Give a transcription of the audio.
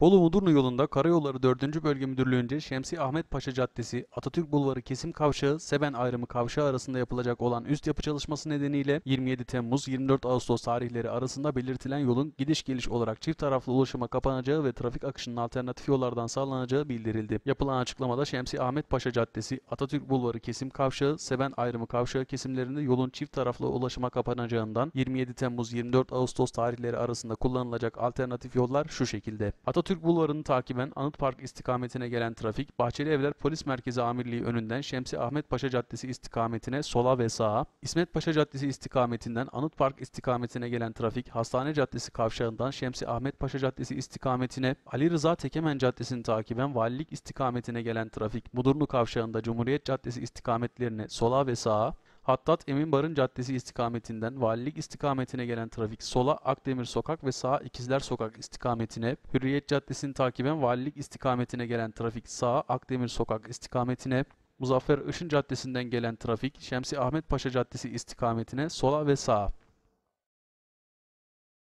Bolu Mudurnu yolunda Karayolları 4. Bölge Müdürlüğü'nce Şemsi Ahmet Paşa Caddesi, Atatürk Bulvarı kesim kavşağı, Seven ayrımı kavşağı arasında yapılacak olan üst yapı çalışması nedeniyle 27 Temmuz 24 Ağustos tarihleri arasında belirtilen yolun gidiş geliş olarak çift taraflı ulaşıma kapanacağı ve trafik akışının alternatif yollardan sağlanacağı bildirildi. Yapılan açıklamada Şemsi Ahmet Paşa Caddesi, Atatürk Bulvarı kesim kavşağı, Seven ayrımı kavşağı kesimlerinde yolun çift taraflı ulaşıma kapanacağından 27 Temmuz 24 Ağustos tarihleri arasında kullanılacak alternatif yollar şu şekilde. Atatürk Atatürk Bulvarı'nı takiben Anıt Park istikametine gelen trafik, Bahçeli Evler Polis Merkezi Amirliği önünden Şemsi Ahmet Paşa Caddesi istikametine sola ve sağa, İsmet Paşa Caddesi istikametinden Anıt Park istikametine gelen trafik, Hastane Caddesi kavşağından Şemsi Ahmet Paşa Caddesi istikametine, Ali Rıza Tekemen Caddesi'ni takiben Valilik istikametine gelen trafik, Mudurnu kavşağında Cumhuriyet Caddesi istikametlerine sola ve sağa, Hattat Barın Caddesi istikametinden Valilik istikametine gelen trafik sola Akdemir Sokak ve sağa İkizler Sokak istikametine, Hürriyet Caddesi'ni takiben Valilik istikametine gelen trafik sağa Akdemir Sokak istikametine, Muzaffer Işın Caddesi'nden gelen trafik Şemsi Ahmet Paşa Caddesi istikametine sola ve sağa.